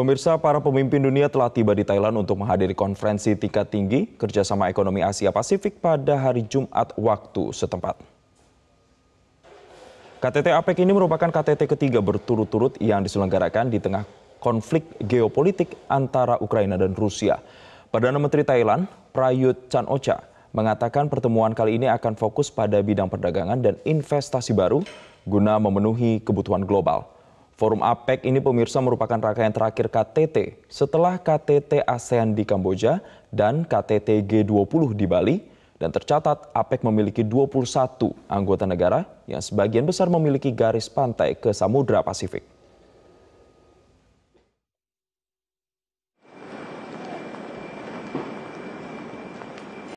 Pemirsa, para pemimpin dunia telah tiba di Thailand untuk menghadiri konferensi tingkat tinggi kerjasama ekonomi Asia Pasifik pada hari Jumat waktu setempat. KTT APEC ini merupakan KTT ketiga berturut-turut yang diselenggarakan di tengah konflik geopolitik antara Ukraina dan Rusia. Perdana Menteri Thailand, Prayut Chan Ocha, mengatakan pertemuan kali ini akan fokus pada bidang perdagangan dan investasi baru guna memenuhi kebutuhan global. Forum APEC ini pemirsa merupakan rangkaian terakhir KTT setelah KTT ASEAN di Kamboja dan KTT G20 di Bali dan tercatat APEC memiliki 21 anggota negara yang sebagian besar memiliki garis pantai ke Samudra Pasifik.